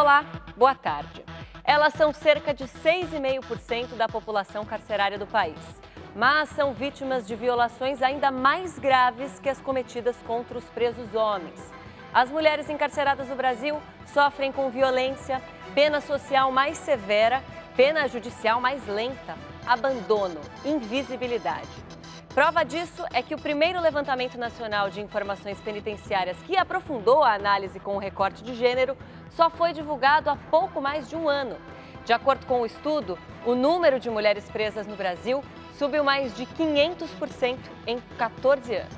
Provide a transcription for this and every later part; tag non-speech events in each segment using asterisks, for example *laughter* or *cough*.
Olá, boa tarde. Elas são cerca de 6,5% da população carcerária do país, mas são vítimas de violações ainda mais graves que as cometidas contra os presos homens. As mulheres encarceradas do Brasil sofrem com violência, pena social mais severa, pena judicial mais lenta, abandono, invisibilidade. Prova disso é que o primeiro levantamento nacional de informações penitenciárias que aprofundou a análise com o recorte de gênero só foi divulgado há pouco mais de um ano. De acordo com o estudo, o número de mulheres presas no Brasil subiu mais de 500% em 14 anos.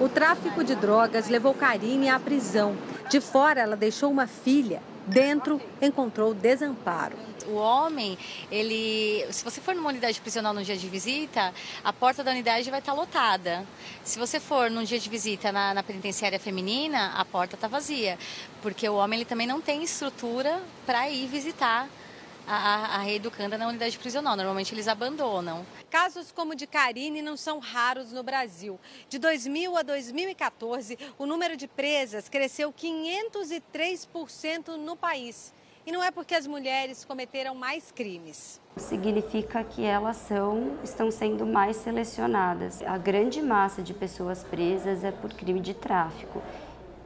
O tráfico de drogas levou Karine à prisão. De fora, ela deixou uma filha. Dentro, encontrou desamparo. O homem, ele, se você for numa unidade prisional no dia de visita, a porta da unidade vai estar lotada. Se você for num dia de visita na, na penitenciária feminina, a porta está vazia, porque o homem ele também não tem estrutura para ir visitar a, a reeducanda na unidade prisional. Normalmente eles abandonam. Casos como o de Karine não são raros no Brasil. De 2000 a 2014, o número de presas cresceu 503% no país. E não é porque as mulheres cometeram mais crimes. Significa que elas são, estão sendo mais selecionadas. A grande massa de pessoas presas é por crime de tráfico.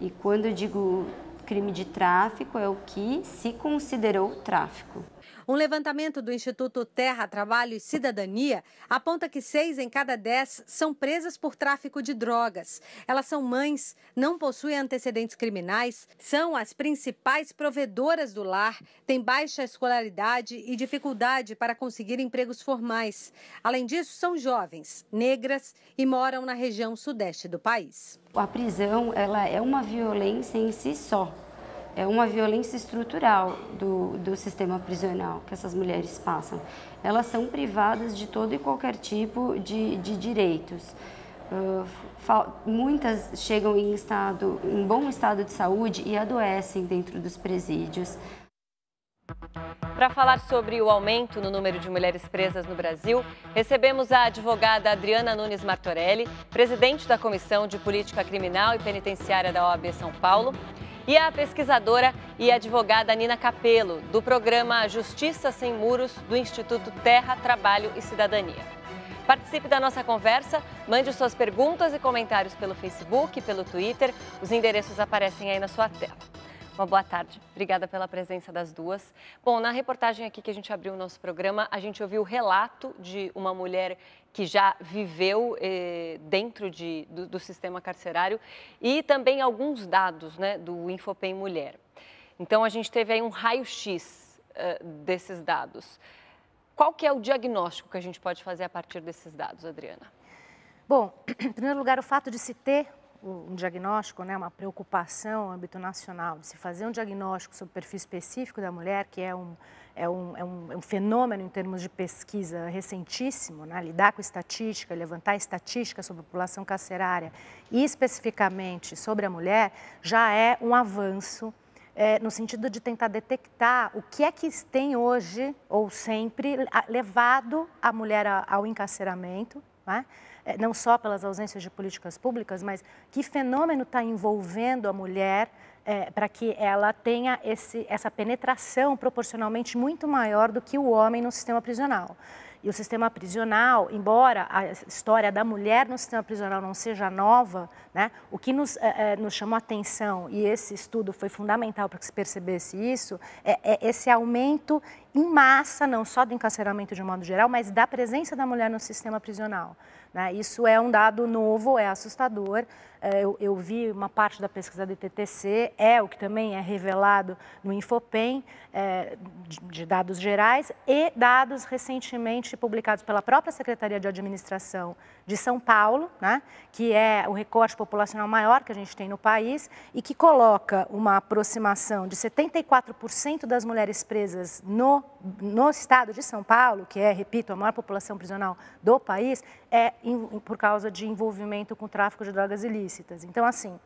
E quando eu digo crime de tráfico é o que se considerou tráfico. Um levantamento do Instituto Terra, Trabalho e Cidadania aponta que seis em cada dez são presas por tráfico de drogas. Elas são mães, não possuem antecedentes criminais, são as principais provedoras do lar, têm baixa escolaridade e dificuldade para conseguir empregos formais. Além disso, são jovens, negras e moram na região sudeste do país a prisão ela é uma violência em si só, é uma violência estrutural do, do sistema prisional que essas mulheres passam. Elas são privadas de todo e qualquer tipo de, de direitos. Uh, muitas chegam em, estado, em bom estado de saúde e adoecem dentro dos presídios. Para falar sobre o aumento no número de mulheres presas no Brasil, recebemos a advogada Adriana Nunes Martorelli, presidente da Comissão de Política Criminal e Penitenciária da OAB São Paulo, e a pesquisadora e advogada Nina Capello, do programa Justiça Sem Muros do Instituto Terra, Trabalho e Cidadania. Participe da nossa conversa, mande suas perguntas e comentários pelo Facebook, pelo Twitter, os endereços aparecem aí na sua tela. Uma boa tarde. Obrigada pela presença das duas. Bom, na reportagem aqui que a gente abriu o nosso programa, a gente ouviu o relato de uma mulher que já viveu eh, dentro de, do, do, sistema carcerário e também alguns dados né, do Infopem Mulher. Então, a gente teve aí um raio-x eh, desses dados. Qual que é o diagnóstico que a gente pode fazer a partir desses dados, Adriana? Bom, *clears throat* em primeiro lugar, o fato de se ter um diagnóstico, né, uma preocupação no âmbito nacional de se fazer um diagnóstico sobre o perfil específico da mulher, que é um, é um, é um, é um fenômeno em termos de pesquisa recentíssimo, né, lidar com estatística, levantar estatística sobre a população carcerária e especificamente sobre a mulher, já é um avanço é, no sentido de tentar detectar o que é que tem hoje ou sempre levado a mulher ao encarceramento, né? Eh, não só pelas ausências de políticas públicas, mas que fenômeno está envolvendo a mulher é, eh, para que ela tenha esse, essa penetração proporcionalmente muito maior do que o homem no sistema prisional. E o sistema prisional, embora a história da mulher no sistema prisional não seja nova, né, o que nos, é, nos chamou a atenção, e esse estudo foi fundamental para que se percebesse isso, é, é esse aumento em massa, não só do encarceramento de um modo geral, mas da presença da mulher no sistema prisional. Né? Isso é um dado novo, é assustador. É, eu, eu, vi uma parte da pesquisa do TTC, é o que também é revelado no Infopem, é, de, de, dados gerais, e dados recentemente publicados pela própria Secretaria de Administração de São Paulo, né? que é o recorte populacional maior que a gente tem no país, e que coloca uma aproximação de 74% das mulheres presas no no, estado de São Paulo, que é, repito, a maior população prisional do país, é por causa de envolvimento com o tráfico de drogas ilícitas. Então, assim,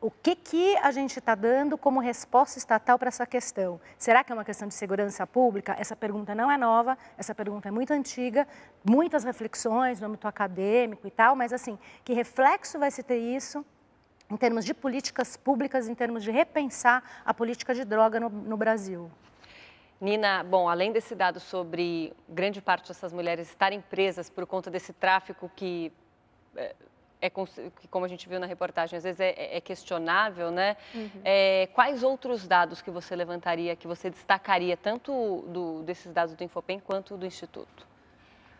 o que, que a gente está dando como resposta estatal para essa questão? Será que é uma questão de segurança pública? Essa pergunta não é nova, essa pergunta é muito antiga, muitas reflexões no âmbito acadêmico e tal, mas assim, que reflexo vai se ter isso em termos de políticas públicas, em termos de repensar a política de droga no, no Brasil? Nina, bom, além desse dado sobre grande parte dessas mulheres estarem presas por conta desse tráfico que eh, é, é, que, como a gente viu na reportagem, às vezes é, é, é questionável, né? Uhum. É, quais outros dados que você levantaria, que você destacaria, tanto do, desses dados do Infopem quanto do Instituto?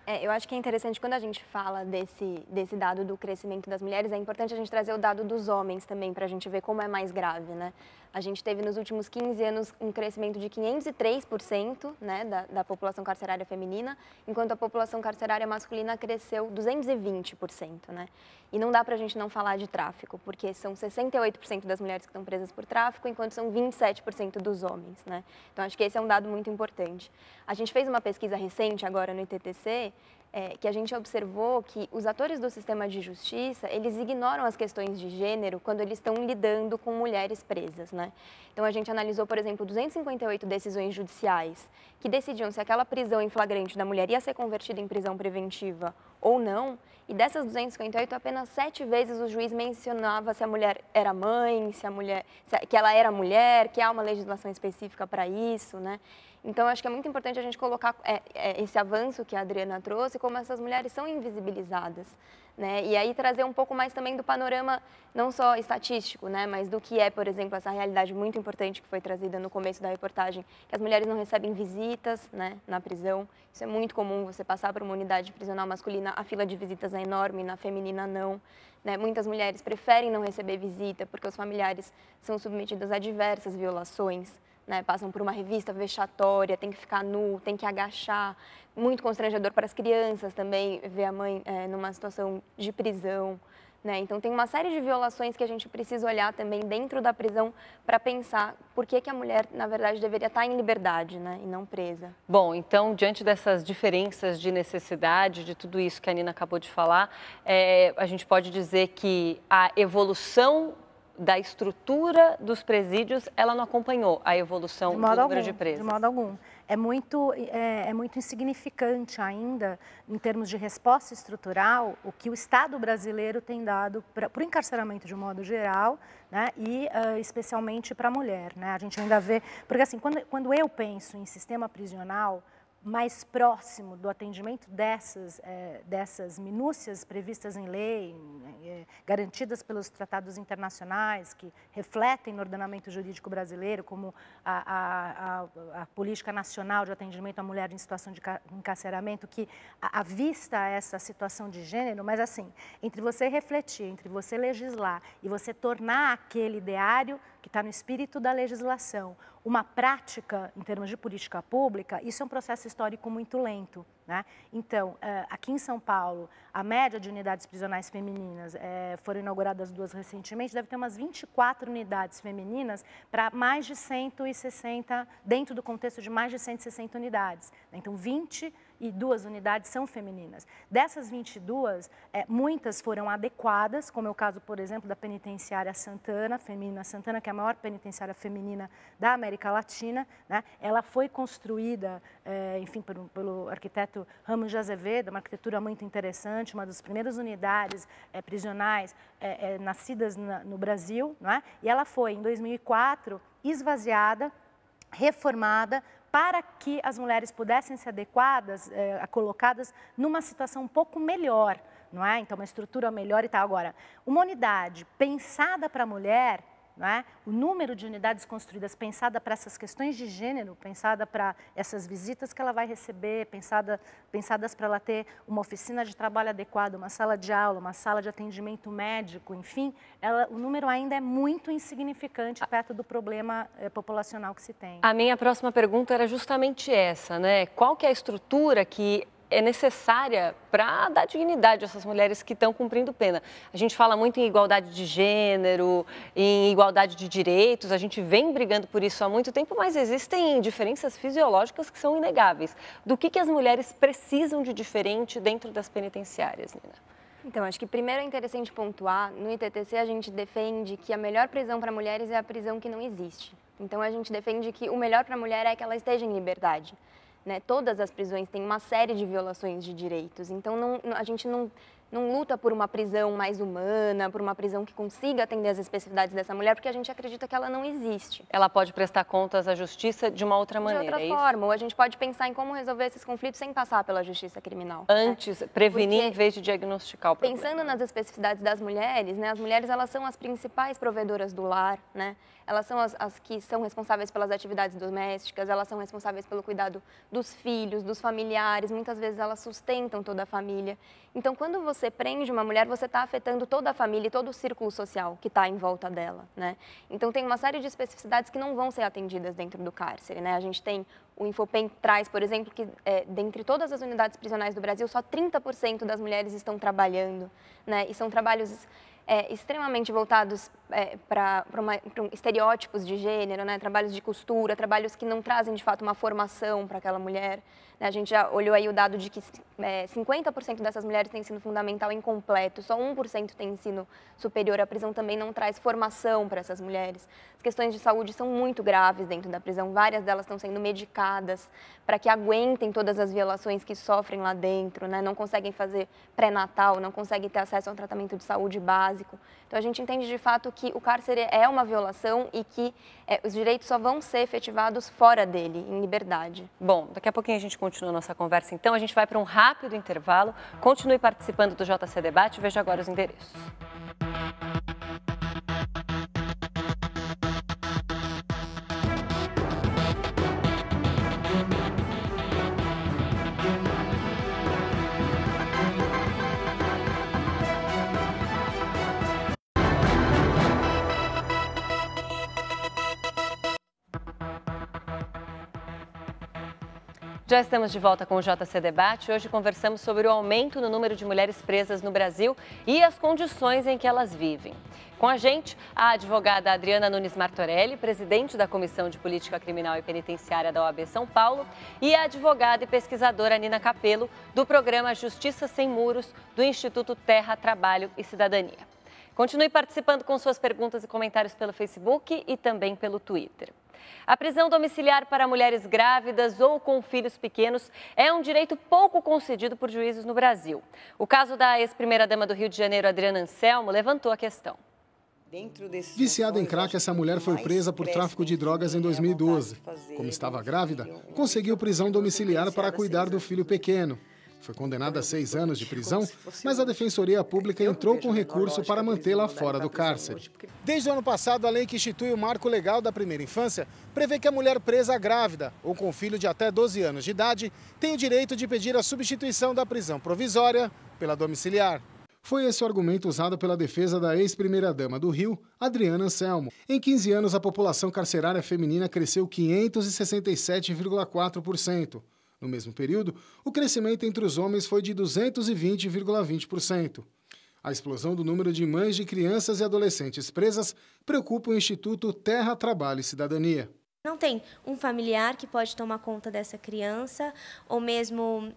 É, eu acho que é interessante quando a gente fala desse, desse dado do crescimento das mulheres, é importante a gente trazer o dado dos homens também, para a gente ver como é mais grave, né? A gente teve nos últimos 15 anos um crescimento de 503% né, da, da, população carcerária feminina, enquanto a população carcerária masculina cresceu 220%. Né? E não dá para a gente não falar de tráfico, porque são 68% das mulheres que estão presas por tráfico, enquanto são 27% dos homens. Né? Então acho que esse é um dado muito importante. A gente fez uma pesquisa recente agora no ITTC é, que a gente observou que os atores do sistema de justiça, eles ignoram as questões de gênero quando eles estão lidando com mulheres presas, né? Então a gente analisou, por exemplo, 258 decisões judiciais que decidiam se aquela prisão em flagrante da mulher ia ser convertida em prisão preventiva ou não, e dessas 258, apenas sete vezes o juiz mencionava se a mulher era mãe, se a mulher, se que ela era mulher, que há uma legislação específica para isso, né? Então, acho que é muito importante a gente colocar é, é, esse avanço que a Adriana trouxe, como essas mulheres são invisibilizadas. Né? E aí trazer um pouco mais também do panorama, não só estatístico, né? mas do que é, por exemplo, essa realidade muito importante que foi trazida no começo da reportagem, que as mulheres não recebem visitas né? na prisão. Isso é muito comum, você passar por uma unidade prisional masculina, a fila de visitas é enorme, na feminina não. Né? Muitas mulheres preferem não receber visita porque os familiares são submetidos a diversas violações né? Passam por uma revista vexatória, tem que ficar nu, tem que agachar. Muito constrangedor para as crianças também ver a mãe é, numa situação de prisão. Né? Então, tem uma série de violações que a gente precisa olhar também dentro da prisão para pensar por que, que a mulher, na verdade, deveria estar em liberdade né? e não presa. Bom, então, diante dessas diferenças de necessidade, de tudo isso que a Nina acabou de falar, é, a gente pode dizer que a evolução da estrutura dos presídios, ela não acompanhou a evolução do número algum, de presos? De modo algum. É muito, é, é, muito insignificante ainda, em termos de resposta estrutural, o que o Estado brasileiro tem dado para o encarceramento de modo geral né, e uh, especialmente para a mulher. Né? A gente ainda vê... Porque assim, quando, quando eu penso em sistema prisional mais próximo do atendimento dessas, é, dessas minúcias previstas em lei, é, garantidas pelos tratados internacionais que refletem no ordenamento jurídico brasileiro, como a, a, a, a Política Nacional de Atendimento à Mulher em Situação de Encarceramento, que avista essa situação de gênero, mas assim, entre você refletir, entre você legislar e você tornar aquele ideário que está no espírito da legislação, uma prática em termos de política pública, isso é um processo histórico muito lento. Né? Então, eh, aqui em São Paulo, a média de unidades prisionais femininas é, foram inauguradas duas recentemente, deve ter umas 24 unidades femininas para mais de 160, dentro do contexto de mais de 160 unidades. Né? Então, 22 e duas unidades são femininas. Dessas 22, é, eh, muitas foram adequadas, como é o caso, por exemplo, da penitenciária Santana, feminina Santana, que é a maior penitenciária feminina da América Latina. Né? Ela foi construída, é, enfim, pelo, pelo arquiteto Humberto Ramos de Azevedo, uma arquitetura muito interessante, uma das primeiras unidades é, prisionais é, nascidas na, no Brasil, não é? e ela foi, em 2004, esvaziada, reformada, para que as mulheres pudessem ser adequadas, colocadas numa situação um pouco melhor, não é? Então, uma estrutura melhor e tal. Agora, uma unidade pensada para a mulher é? O número de unidades construídas pensada para essas questões de gênero, pensada para essas visitas que ela vai receber, pensada, pensadas para ela ter uma oficina de trabalho adequada, uma sala de aula, uma sala de atendimento médico, enfim, ela, o número ainda é muito insignificante perto do problema eh, populacional que se tem. A minha próxima pergunta era justamente essa, né? Qual que é a estrutura que é necessária para dar dignidade a essas mulheres que estão cumprindo pena. A gente fala muito em igualdade de gênero, em igualdade de direitos, a gente vem brigando por isso há muito tempo, mas existem diferenças fisiológicas que são inegáveis. Do que, que as mulheres precisam de diferente dentro das penitenciárias, Nina? Então, acho que primeiro é interessante pontuar, no ITTC a gente defende que a melhor prisão para mulheres é a prisão que não existe. Então, a gente defende que o melhor para a mulher é que ela esteja em liberdade. Né? Todas as prisões têm uma série de violações de direitos, então não, a gente não não luta por uma prisão mais humana, por uma prisão que consiga atender as especificidades dessa mulher, porque a gente acredita que ela não existe. Ela pode prestar contas à justiça de uma outra maneira. De outra é forma, ou a gente pode pensar em como resolver esses conflitos sem passar pela justiça criminal. Né? Antes, né? prevenir porque, em vez de diagnosticar o problema. Pensando nas especificidades das mulheres, né? As mulheres elas são as principais provedoras do lar, né? Elas são as, as que são responsáveis pelas atividades domésticas, elas são responsáveis pelo cuidado dos filhos, dos familiares, muitas vezes elas sustentam toda a família. Então, quando você você prende uma mulher, você está afetando toda a família e todo o círculo social que está em volta dela, né? Então tem uma série de especificidades que não vão ser atendidas dentro do cárcere, né? A gente tem o Infopen traz, por exemplo, que é, dentre todas as unidades prisionais do Brasil, só 30% das mulheres estão trabalhando, né? E são trabalhos é, extremamente voltados é, para um, estereótipos de gênero, né? trabalhos de costura, trabalhos que não trazem de fato uma formação para aquela mulher. Né? A gente já olhou aí o dado de que é, 50% dessas mulheres têm ensino fundamental incompleto, só 1% tem ensino superior. A prisão também não traz formação para essas mulheres. As questões de saúde são muito graves dentro da prisão, várias delas estão sendo medicadas para que aguentem todas as violações que sofrem lá dentro, né? não conseguem fazer pré-natal, não conseguem ter acesso a um tratamento de saúde básico básico. Então a gente entende de fato que o cárcere é uma violação e que é, os direitos só vão ser efetivados fora dele, em liberdade. Bom, daqui a pouquinho a gente continua nossa conversa, então a gente vai para um rápido intervalo. Continue participando do JC Debate, veja agora os endereços. Já estamos de volta com o JC Debate. Hoje conversamos sobre o aumento no número de mulheres presas no Brasil e as condições em que elas vivem. Com a gente, a advogada Adriana Nunes Martorelli, presidente da Comissão de Política Criminal e Penitenciária da OAB São Paulo, e a advogada e pesquisadora Nina Capello, do programa Justiça Sem Muros, do Instituto Terra, Trabalho e Cidadania. Continue participando com suas perguntas e comentários pelo Facebook e também pelo Twitter. A prisão domiciliar para mulheres grávidas ou com filhos pequenos é um direito pouco concedido por juízes no Brasil. O caso da ex-primeira-dama do Rio de Janeiro, Adriana Anselmo, levantou a questão. Viciada em crack, essa mulher foi presa por tráfico de drogas em 2012. Como estava grávida, conseguiu prisão domiciliar para cuidar do filho pequeno. Foi condenada a seis anos de tipo prisão, mas a Defensoria tipo Pública entrou com recurso para mantê-la fora do cárcere. Desde o ano passado, a lei que institui o marco legal da primeira infância prevê que a mulher presa grávida ou com filho de até 12 anos de idade tem o direito de pedir a substituição da prisão provisória pela domiciliar. Foi esse o argumento usado pela defesa da ex-primeira-dama do Rio, Adriana Anselmo. Em 15 anos, a população carcerária feminina cresceu 567,4%. No mesmo período, o crescimento entre os homens foi de 220,20%. A explosão do número de mães de crianças e adolescentes presas preocupa o Instituto Terra, Trabalho e Cidadania. Não tem um familiar que pode tomar conta dessa criança, ou mesmo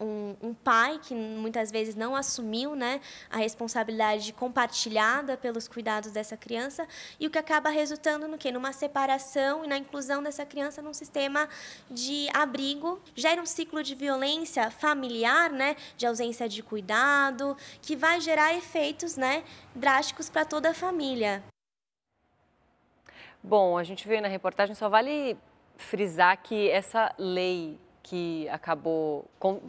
um, um, pai que muitas vezes não assumiu né, a responsabilidade compartilhada pelos cuidados dessa criança, e o que acaba resultando no que Numa separação e na inclusão dessa criança num sistema de abrigo. Gera um ciclo de violência familiar, né, de ausência de cuidado, que vai gerar efeitos né, drásticos para toda a família. Bom, a gente vê na reportagem, só vale frisar que essa lei que acabou com,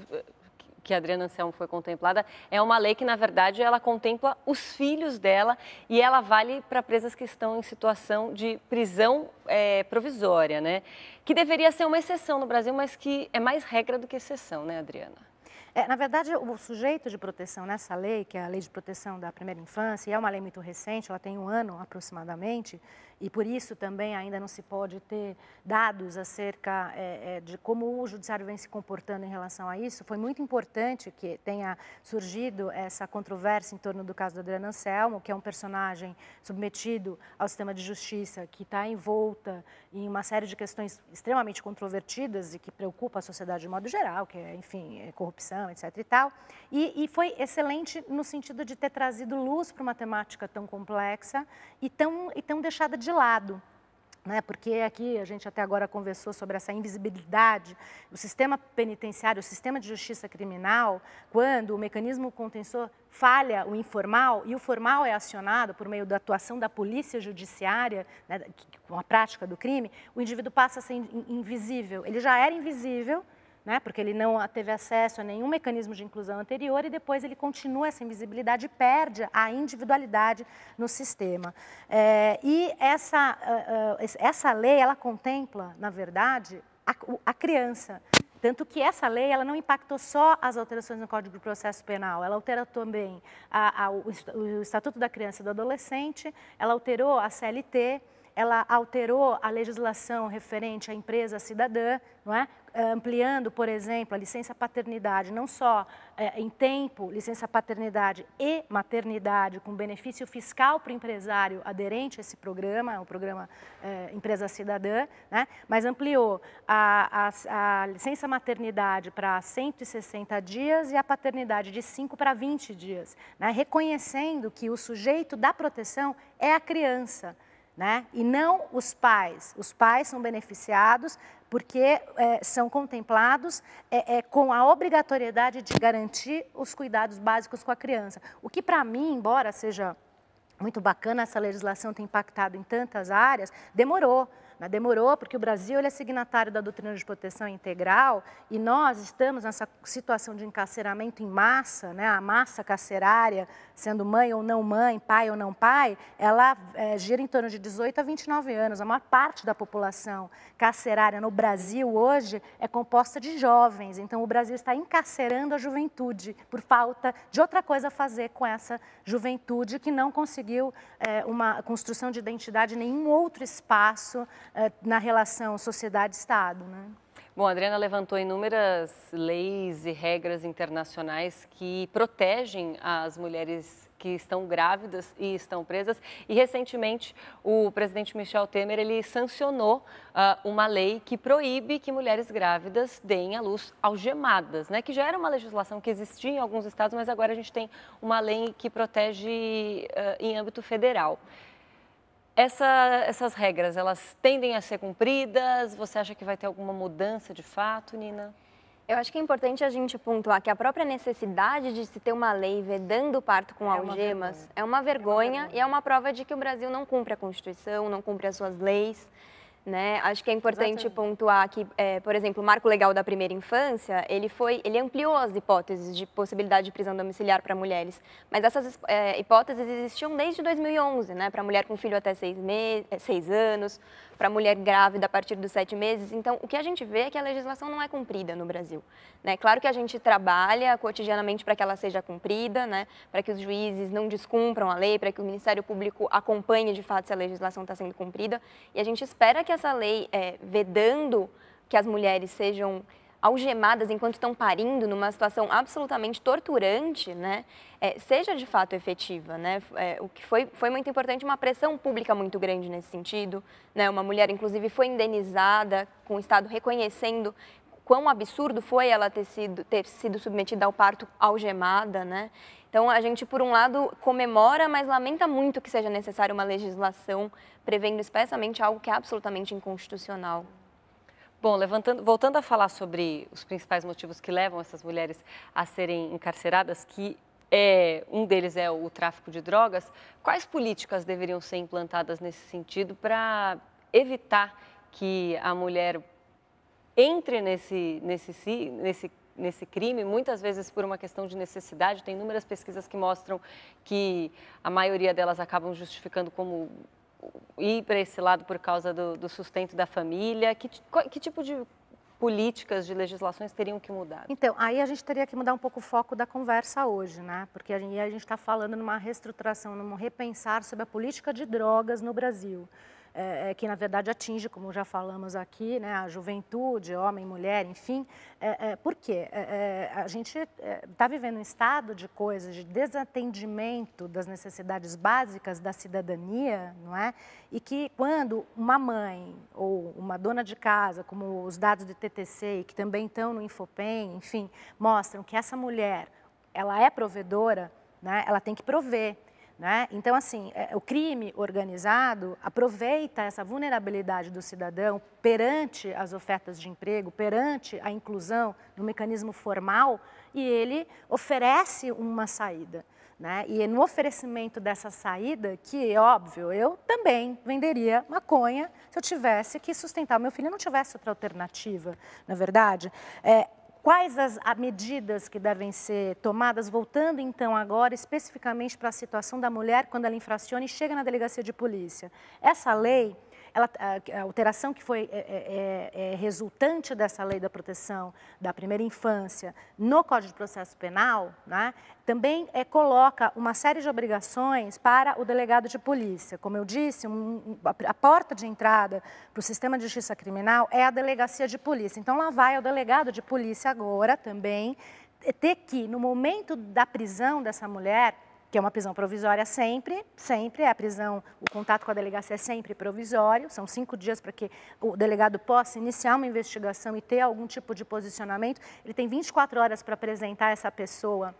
que a Adriana Anselmo foi contemplada, é uma lei que, na verdade, ela contempla os filhos dela e ela vale para presas que estão em situação de prisão é, provisória, né? Que deveria ser uma exceção no Brasil, mas que é mais regra do que exceção, né, Adriana? É, na verdade, o sujeito de proteção nessa lei, que é a Lei de Proteção da Primeira Infância, e é uma lei muito recente, ela tem um ano aproximadamente, e por isso também ainda não se pode ter dados acerca é, é, de como o judiciário vem se comportando em relação a isso. Foi muito importante que tenha surgido essa controvérsia em torno do caso do Adriano Anselmo, que é um personagem submetido ao sistema de justiça que está envolta em uma série de questões extremamente controvertidas e que preocupa a sociedade de modo geral, que é, enfim, é corrupção, etc. E tal. E, e foi excelente no sentido de ter trazido luz para uma temática tão complexa e tão, e tão deixada de de lado. Né? Porque aqui a gente até agora conversou sobre essa invisibilidade. O sistema penitenciário, o sistema de justiça criminal, quando o mecanismo contensor falha o informal e o formal é acionado por meio da atuação da polícia judiciária, né, com a prática do crime, o indivíduo passa a ser invisível. Ele já era invisível né? porque ele não teve acesso a nenhum mecanismo de inclusão anterior e depois ele continua essa invisibilidade e perde a individualidade no sistema. É, e essa, ah, ah, essa lei, ela contempla, na verdade, a, a criança. Tanto que essa lei ela não impactou só as alterações no Código de Processo Penal, ela alterou também a, a, o, o Estatuto da Criança e do Adolescente, ela alterou a CLT, ela alterou a legislação referente à empresa cidadã, não é? ampliando, por exemplo, a licença paternidade, não só é, em tempo, licença paternidade e maternidade, com benefício fiscal para o empresário aderente a esse programa, o programa é, Empresa Cidadã, né? mas ampliou a, a, a licença maternidade para 160 dias e a paternidade de 5 para 20 dias, né? reconhecendo que o sujeito da proteção é a criança né? E não os pais. Os pais são beneficiados porque é, são contemplados é, é, com a obrigatoriedade de garantir os cuidados básicos com a criança. O que, para mim, embora seja muito bacana essa legislação ter impactado em tantas áreas, demorou mas demorou porque o Brasil é signatário da doutrina de proteção integral e nós estamos nessa situação de encarceramento em massa, né? a massa carcerária, sendo mãe ou não mãe, pai ou não pai, ela é, gira em torno de 18 a 29 anos. A maior parte da população carcerária no Brasil hoje é composta de jovens, então o Brasil está encarcerando a juventude por falta de outra coisa a fazer com essa juventude que não conseguiu é, uma construção de identidade em nenhum outro espaço eh, na relação sociedade-Estado. Né? Bom, a Adriana levantou inúmeras leis e regras internacionais que protegem as mulheres que estão grávidas e estão presas. E recentemente o presidente Michel Temer ele sancionou uh, uma lei que proíbe que mulheres grávidas deem à luz algemadas, né? Que já era uma legislação que existia em alguns estados, mas agora a gente tem uma lei que protege uh, em âmbito federal. Essa, essas regras, elas tendem a ser cumpridas? Você acha que vai ter alguma mudança de fato, Nina? Eu acho que é importante a gente pontuar que a própria necessidade de se ter uma lei vedando o parto com é algemas uma é, uma é uma vergonha e é uma prova de que o Brasil não cumpre a Constituição, não cumpre as suas leis. Né? Acho que é importante Exatamente. pontuar que, é, por exemplo, o marco legal da primeira infância, ele foi, ele ampliou as hipóteses de possibilidade de prisão domiciliar para mulheres. Mas essas é, hipóteses existiam desde 2011, né? Para mulher com filho até seis, é, seis anos, para mulher grávida a partir dos sete meses. Então, o que a gente vê é que a legislação não é cumprida no Brasil. Né? Claro que a gente trabalha cotidianamente para que ela seja cumprida, né? para que os juízes não descumpram a lei, para que o Ministério Público acompanhe de fato se a legislação está sendo cumprida. E a gente espera que essa lei, é, vedando que as mulheres sejam algemadas enquanto estão parindo, numa situação absolutamente torturante, né, é, seja de fato efetiva. Né? É, o que foi, foi muito importante, uma pressão pública muito grande nesse sentido. Né? Uma mulher, inclusive, foi indenizada, com o Estado reconhecendo quão absurdo foi ela ter sido, ter sido submetida ao parto algemada, né? Então, a gente, por um lado, comemora, mas lamenta muito que seja necessária uma legislação prevendo expressamente algo que é absolutamente inconstitucional. Bom, voltando a falar sobre os principais motivos que levam essas mulheres a serem encarceradas, que é, um deles é o tráfico de drogas, quais políticas deveriam ser implantadas nesse sentido para evitar que a mulher entre nesse, nesse, nesse, nesse crime, muitas vezes por uma questão de necessidade. Tem inúmeras pesquisas que mostram que a maioria delas acabam justificando como ir para esse lado por causa do, do sustento da família? Que, que tipo de políticas, de legislações teriam que mudar? Então, aí a gente teria que mudar um pouco o foco da conversa hoje, né? Porque a gente está falando numa reestruturação, num repensar sobre a política de drogas no Brasil. É, é, que na verdade atinge, como já falamos aqui, né, a juventude, homem, mulher, enfim. É, é, por quê? É, é, a gente está vivendo um estado de coisas, de desatendimento das necessidades básicas da cidadania, não é? E que quando uma mãe ou uma dona de casa, como os dados do TTC, que também estão no Infopen, enfim, mostram que essa mulher, ela é provedora, né, ela tem que prover né? Então, assim, é, o crime organizado aproveita essa vulnerabilidade do cidadão perante as ofertas de emprego, perante a inclusão no mecanismo formal, e ele oferece uma saída. Né? E no oferecimento dessa saída, que óbvio, eu também venderia maconha se eu tivesse que sustentar meu filho, eu não tivesse outra alternativa, na verdade. É, Quais as medidas que devem ser tomadas, voltando então agora especificamente para a situação da mulher quando ela infraciona e chega na delegacia de polícia? Essa lei ela, a, alteração que foi é, é, é, é, resultante dessa lei da proteção da primeira infância no Código de Processo Penal, né, também é, coloca uma série de obrigações para o delegado de polícia. Como eu disse, um, a porta de entrada para o sistema de justiça criminal é a delegacia de polícia. Então, lá vai o delegado de polícia agora também é, ter que, no momento da prisão dessa mulher, que é uma prisão provisória sempre, sempre, a prisão, o contato com a delegacia é sempre provisório, são cinco dias para que o delegado possa iniciar uma investigação e ter algum tipo de posicionamento, ele tem 24 horas para apresentar essa pessoa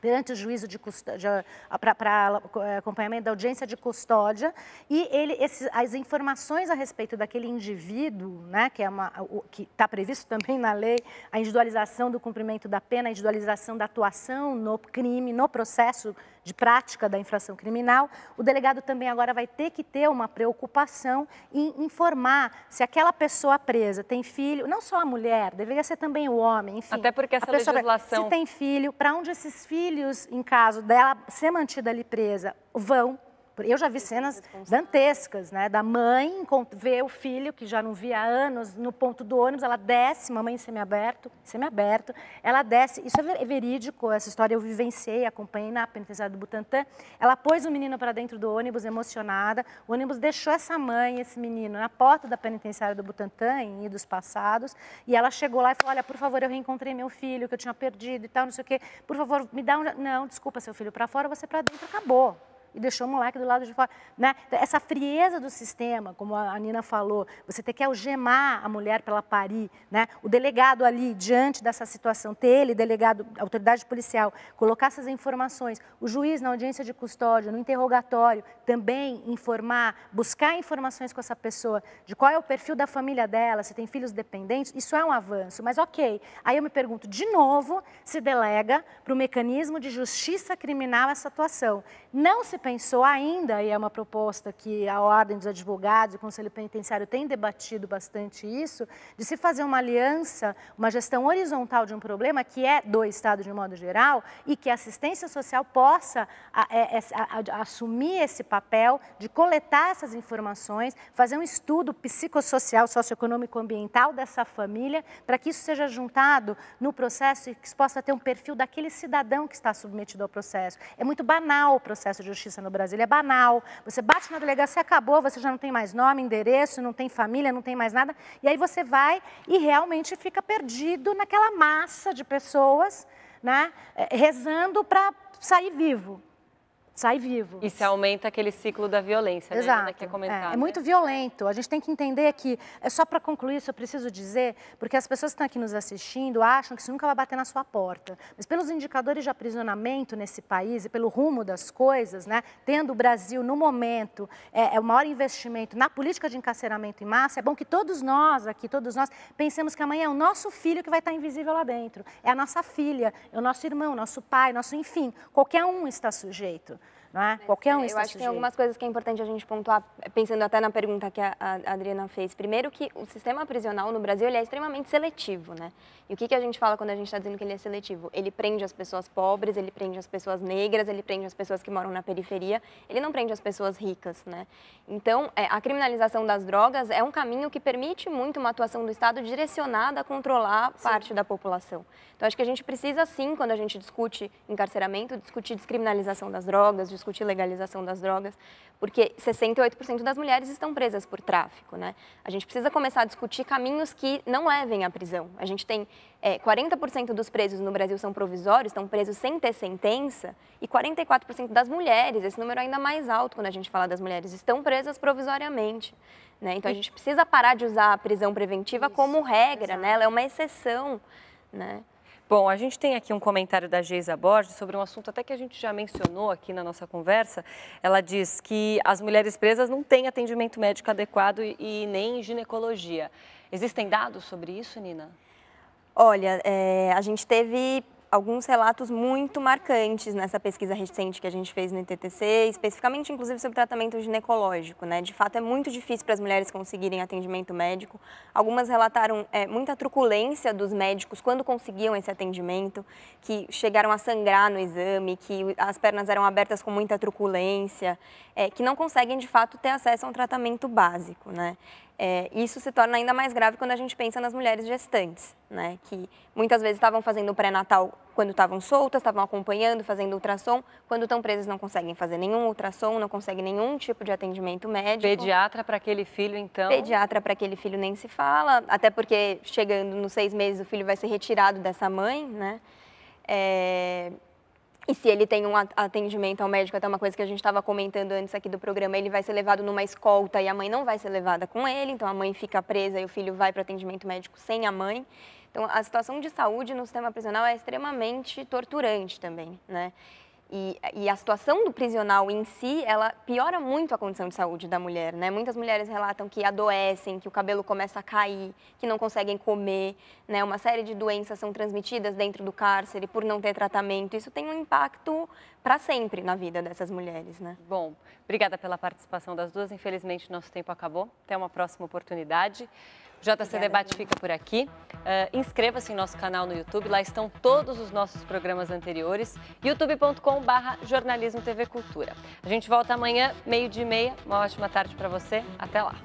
perante o juízo de custódia, ah, para eh, acompanhamento da audiência de custódia, e ele, esses, as informações a respeito daquele indivíduo, né, que é uma, ah, que está previsto *laughs* também na lei, a individualização do cumprimento da pena, a individualização da atuação no crime, no processo de prática da infração criminal, o delegado também agora vai ter que ter uma preocupação em informar se aquela pessoa presa tem filho, não só a mulher, deveria ser também o homem, enfim. Até porque essa legislação... se tem filho, para onde esses filhos, em caso dela ser mantida ali presa, vão eu já vi cenas dantescas, né? Da mãe ver o filho, que já não via há anos, no ponto do ônibus, ela desce, mamãe semiaberto, semiaberto, ela desce. Isso é, é verídico, essa história eu vivenciei, acompanhei na penitenciária do Butantã. Ela pôs o menino para dentro do ônibus, emocionada. O ônibus deixou essa mãe, esse menino, na porta da penitenciária do Butantã, em idos passados, e ela chegou lá e falou, olha, por favor, eu reencontrei meu filho, que eu tinha perdido e tal, não sei o quê. Por favor, me dá um... Não, desculpa, seu filho, para fora, você para dentro, acabou e deixou o moleque do lado de fora. Né? Essa frieza do sistema, como a Nina falou, você ter que algemar a mulher para ela parir, né? o delegado ali, diante dessa situação, ter ele, delegado, autoridade policial, colocar essas informações, o juiz na audiência de custódia, no interrogatório, também informar, buscar informações com essa pessoa, de qual é o perfil da família dela, se tem filhos dependentes, isso é um avanço, mas ok. Aí eu me pergunto, de novo, se delega para o mecanismo de justiça criminal essa atuação. Não se pensou ainda, e é uma proposta que a Ordem dos Advogados e o Conselho Penitenciário tem debatido bastante isso, de se fazer uma aliança, uma gestão horizontal de um problema que é do Estado de modo geral e que a assistência social possa a, é, é, a, a, assumir esse papel de coletar essas informações, fazer um estudo psicossocial, socioeconômico ambiental dessa família, para que isso seja juntado no processo e que possa ter um perfil daquele cidadão que está submetido ao processo. É muito banal o processo de justiça justiça no Brasil. Ele é banal. Você bate na delegacia, acabou, você já não tem mais nome, endereço, não tem família, não tem mais nada. E aí você vai e realmente fica perdido naquela massa de pessoas, né, eh, rezando para sair vivo sai vivo. E se aumenta aquele ciclo da violência, Exato. né? Que é, é, é, é muito violento. A gente tem que entender que, é só para concluir isso, eu preciso dizer, porque as pessoas que estão aqui nos assistindo acham que isso nunca vai bater na sua porta. Mas pelos indicadores de aprisionamento nesse país e pelo rumo das coisas, né? Tendo o Brasil, no momento, é, é o maior investimento na política de encarceramento em massa, é bom que todos nós aqui, todos nós, pensemos que amanhã é o nosso filho que vai estar invisível lá dentro. É a nossa filha, é o nosso irmão, nosso pai, nosso enfim. Qualquer um está sujeito não é? Mas, Qualquer um é, Eu acho sujeito. que tem algumas coisas que é importante a gente pontuar, é, pensando até na pergunta que a, a Adriana fez. Primeiro que o sistema prisional no Brasil ele é extremamente seletivo, né? E o que, que a gente fala quando a gente está dizendo que ele é seletivo? Ele prende as pessoas pobres, ele prende as pessoas negras, ele prende as pessoas que moram na periferia, ele não prende as pessoas ricas, né? Então, é, a criminalização das drogas é um caminho que permite muito uma atuação do Estado direcionada a controlar sim. parte da população. Então, acho que a gente precisa sim, quando a gente discute encarceramento, discutir descriminalização das drogas, discutir discutir legalização das drogas, porque 68% das mulheres estão presas por tráfico. Né? A gente precisa começar a discutir caminhos que não levem à prisão. A gente tem é, 40% dos presos no Brasil são provisórios, estão presos sem ter sentença, e 44% das mulheres, esse número é ainda mais alto quando a gente fala das mulheres, estão presas provisoriamente. Né? Então a gente precisa parar de usar a prisão preventiva Isso, como regra, né? ela é uma exceção. Né? Bom, a gente tem aqui um comentário da Geisa Borges sobre um assunto até que a gente já mencionou aqui na nossa conversa. Ela diz que as mulheres presas não têm atendimento médico adequado e, e nem ginecologia. Existem dados sobre isso, Nina? Olha, é, a gente teve alguns relatos muito marcantes nessa pesquisa recente que a gente fez no ITTC, especificamente inclusive sobre tratamento ginecológico, né? De fato é muito difícil para as mulheres conseguirem atendimento médico. Algumas relataram é, muita truculência dos médicos quando conseguiam esse atendimento, que chegaram a sangrar no exame, que as pernas eram abertas com muita truculência, é, que não conseguem de fato ter acesso a um tratamento básico, né? É, isso se torna ainda mais grave quando a gente pensa nas mulheres gestantes, né? que muitas vezes estavam fazendo o pré-natal quando estavam soltas, estavam acompanhando, fazendo ultrassom. Quando estão presas, não conseguem fazer nenhum ultrassom, não conseguem nenhum tipo de atendimento médico. Pediatra para aquele filho, então? Pediatra para aquele filho nem se fala, até porque chegando nos seis meses o filho vai ser retirado dessa mãe. Né? É... E se ele tem um atendimento ao médico, até uma coisa que a gente estava comentando antes aqui do programa, ele vai ser levado numa escolta e a mãe não vai ser levada com ele, então a mãe fica presa e o filho vai para atendimento médico sem a mãe. Então a situação de saúde no sistema prisional é extremamente torturante também, né? E, e, a situação do prisional em si, ela piora muito a condição de saúde da mulher, né? Muitas mulheres relatam que adoecem, que o cabelo começa a cair, que não conseguem comer, né? Uma série de doenças são transmitidas dentro do cárcere por não ter tratamento. Isso tem um impacto para sempre na vida dessas mulheres, né? Bom, obrigada pela participação das duas. Infelizmente, nosso tempo acabou. Até uma próxima oportunidade. JC Debate fica por aqui. Uh, Inscreva-se em nosso canal no YouTube, lá estão todos os nossos programas anteriores, youtube.com.br jornalismo TV Cultura. A gente volta amanhã, meio de meia, uma ótima tarde para você, até lá.